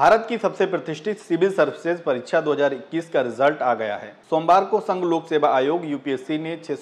भारत की सबसे प्रतिष्ठित सिविल सर्विसेज परीक्षा 2021 का रिजल्ट आ गया है सोमवार को संघ लोक सेवा आयोग यूपीएससी ने छह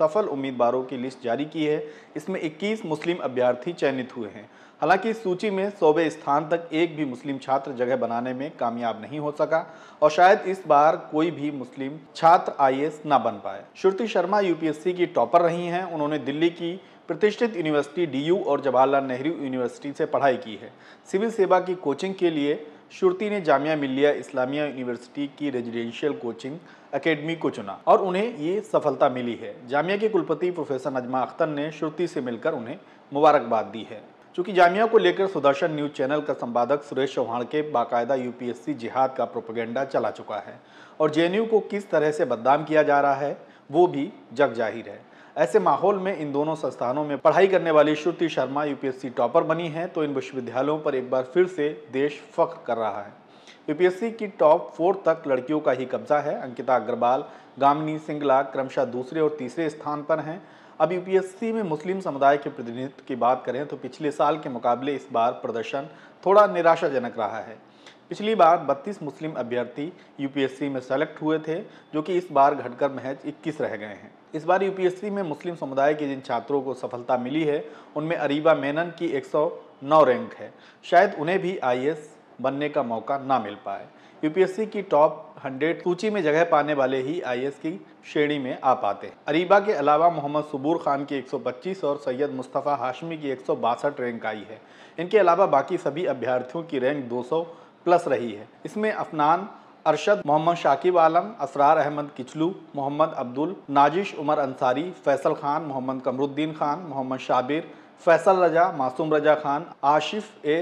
सफल उम्मीदवारों की लिस्ट जारी की है इसमें 21 मुस्लिम अभ्यर्थी चयनित हुए हैं हालांकि इस सूची में सौवे स्थान तक एक भी मुस्लिम छात्र जगह बनाने में कामयाब नहीं हो सका और शायद इस बार कोई भी मुस्लिम छात्र आई न बन पाए श्रुति शर्मा यूपीएससी की टॉपर रही हैं उन्होंने दिल्ली की प्रतिष्ठित यूनिवर्सिटी डीयू और जवाहरलाल नेहरू यूनिवर्सिटी से पढ़ाई की है सिविल सेवा की कोचिंग के लिए श्रुति ने जामिया मिलिया इस्लामिया यूनिवर्सिटी की रेजिडेंशियल कोचिंग अकेडमी को चुना और उन्हें ये सफलता मिली है जामिया के कुलपति प्रोफेसर नजमा अख्तर ने श्रुति से मिलकर उन्हें मुबारकबाद दी है चूँकि जामिया को लेकर सुदर्शन न्यूज चैनल का संपादक सुरेश चौहान के बाकायदा यूपीएससी जिहाद का प्रोपोगेंडा चला चुका है और जेएनयू को किस तरह से बदनाम किया जा रहा है वो भी जग जाहिर है ऐसे माहौल में इन दोनों संस्थानों में पढ़ाई करने वाली श्रुति शर्मा यूपीएससी टॉपर बनी है तो इन विश्वविद्यालयों पर एक बार फिर से देश फख्र कर रहा है यूपीएससी की टॉप फोर तक लड़कियों का ही कब्जा है अंकिता अग्रवाल गामिनी सिंगला क्रमशः दूसरे और तीसरे स्थान पर हैं अब यूपीएससी में मुस्लिम समुदाय के प्रतिनिधित्व की बात करें तो पिछले साल के मुकाबले इस बार प्रदर्शन थोड़ा निराशाजनक रहा है पिछली बार 32 मुस्लिम अभ्यर्थी यूपीएससी में सेलेक्ट हुए थे जो कि इस बार घटकर महज 21 रह गए हैं इस बार यूपीएससी में मुस्लिम समुदाय के जिन छात्रों को सफलता मिली है उनमें अरीबा मेनन की 109 रैंक है शायद उन्हें भी आईएएस बनने का मौका ना मिल पाए यूपीएससी की टॉप 100 सूची में जगह पाने वाले ही आईएएस की श्रेणी में आ पाते हैं अरीबा के अलावा मोहम्मद सबूर खान की 125 और सैयद मुस्तफ़ा हाशमी की एक रैंक आई है इनके अलावा बाकी सभी अभ्यर्थियों की रैंक 200 प्लस रही है इसमें अफनान अरशद मोहम्मद शाकिब आलम असरार अहमद किचलू मोहम्मद अब्दुल नाजिश उमर अंसारी फैसल खान मोहम्मद कमरुद्दीन खान मोहम्मद शाबिर फैसल रजा मासूम रजा खान आशिफ ए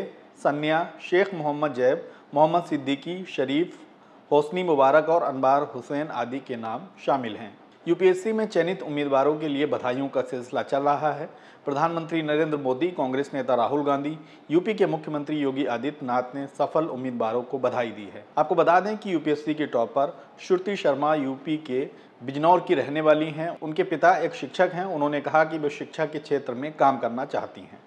सन्या शेख मोहम्मद जैब मोहम्मद सिद्दीकी शरीफ होसनी मुबारक और अनबार हुसैन आदि के नाम शामिल हैं यूपीएससी में चयनित उम्मीदवारों के लिए बधाइयों का सिलसिला चल रहा है प्रधानमंत्री नरेंद्र मोदी कांग्रेस नेता राहुल गांधी यूपी के मुख्यमंत्री योगी आदित्यनाथ ने सफल उम्मीदवारों को बधाई दी है आपको बता दें कि यूपीएससी के टॉपर श्रुति शर्मा यूपी के बिजनौर की रहने वाली हैं उनके पिता एक शिक्षक हैं उन्होंने कहा कि वे शिक्षा के क्षेत्र में काम करना चाहती हैं